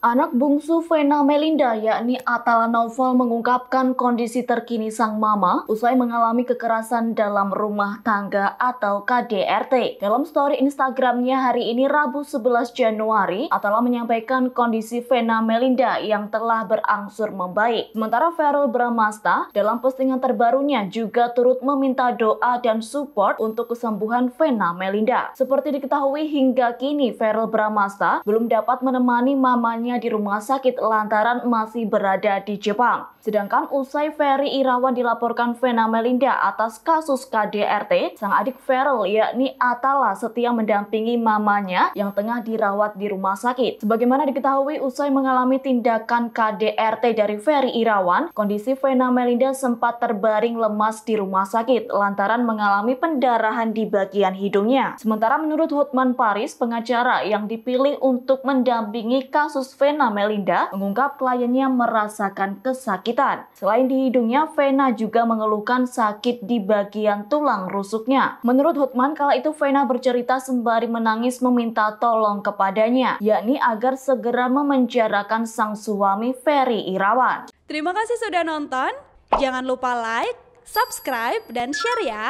Anak bungsu Vena Melinda yakni Atala Novel mengungkapkan kondisi terkini sang mama usai mengalami kekerasan dalam rumah tangga atau KDRT. Dalam story Instagramnya hari ini Rabu 11 Januari, Atala menyampaikan kondisi Vena Melinda yang telah berangsur membaik. Sementara Verul Bramasta dalam postingan terbarunya juga turut meminta doa dan support untuk kesembuhan Vena Melinda. Seperti diketahui hingga kini Verul Bramasta belum dapat menemani mamanya di rumah sakit lantaran masih berada di Jepang. Sedangkan usai Ferry Irawan dilaporkan Vena Melinda atas kasus KDRT, sang adik Ferel yakni Atala setia mendampingi mamanya yang tengah dirawat di rumah sakit. Sebagaimana diketahui usai mengalami tindakan KDRT dari Ferry Irawan, kondisi Vena Melinda sempat terbaring lemas di rumah sakit lantaran mengalami pendarahan di bagian hidungnya. Sementara menurut Hotman Paris, pengacara yang dipilih untuk mendampingi kasus Vena Melinda mengungkap kliennya merasakan kesakitan. Selain di hidungnya, Vena juga mengeluhkan sakit di bagian tulang rusuknya. Menurut Hotman, kala itu Vena bercerita sembari menangis meminta tolong kepadanya, yakni agar segera memenjarakan sang suami Ferry Irawan. Terima kasih sudah nonton. Jangan lupa like, subscribe, dan share ya.